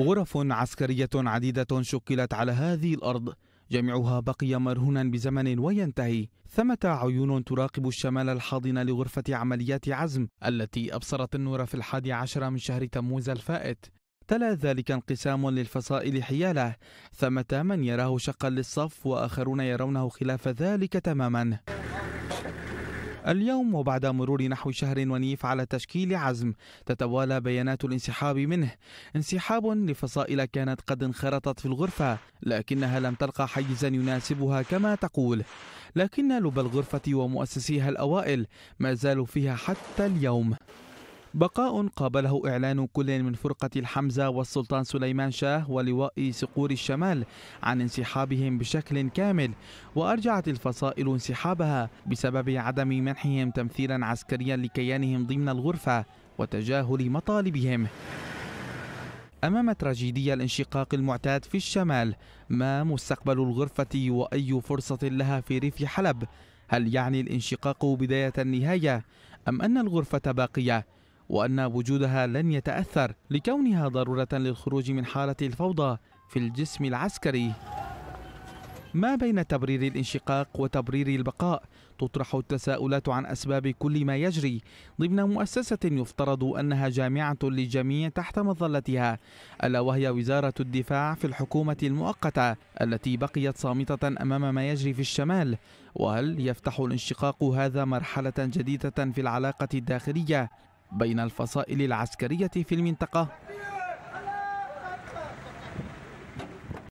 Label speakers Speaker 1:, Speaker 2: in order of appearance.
Speaker 1: غرف عسكرية عديدة شكلت على هذه الأرض جميعها بقي مرهونا بزمن وينتهي ثمة عيون تراقب الشمال الحاضن لغرفة عمليات عزم التي أبصرت النور في الحادي عشر من شهر تموز الفائت تلا ذلك انقسام للفصائل حياله ثمة من يراه شقا للصف وآخرون يرونه خلاف ذلك تماما اليوم وبعد مرور نحو شهر ونيف على تشكيل عزم تتوالى بيانات الانسحاب منه انسحاب لفصائل كانت قد انخرطت في الغرفة لكنها لم تلقى حيزا يناسبها كما تقول لكن لب الغرفة ومؤسسيها الأوائل ما زالوا فيها حتى اليوم بقاء قابله إعلان كل من فرقة الحمزة والسلطان سليمان شاه ولواء صقور الشمال عن انسحابهم بشكل كامل وأرجعت الفصائل انسحابها بسبب عدم منحهم تمثيلا عسكريا لكيانهم ضمن الغرفة وتجاهل مطالبهم أمام تراجيديا الانشقاق المعتاد في الشمال ما مستقبل الغرفة وأي فرصة لها في ريف حلب هل يعني الانشقاق بداية النهاية أم أن الغرفة باقية؟ وأن وجودها لن يتأثر لكونها ضرورة للخروج من حالة الفوضى في الجسم العسكري ما بين تبرير الانشقاق وتبرير البقاء تطرح التساؤلات عن أسباب كل ما يجري ضمن مؤسسة يفترض أنها جامعة للجميع تحت مظلتها ألا وهي وزارة الدفاع في الحكومة المؤقتة التي بقيت صامتة أمام ما يجري في الشمال وهل يفتح الانشقاق هذا مرحلة جديدة في العلاقة الداخلية بين الفصائل العسكرية في المنطقة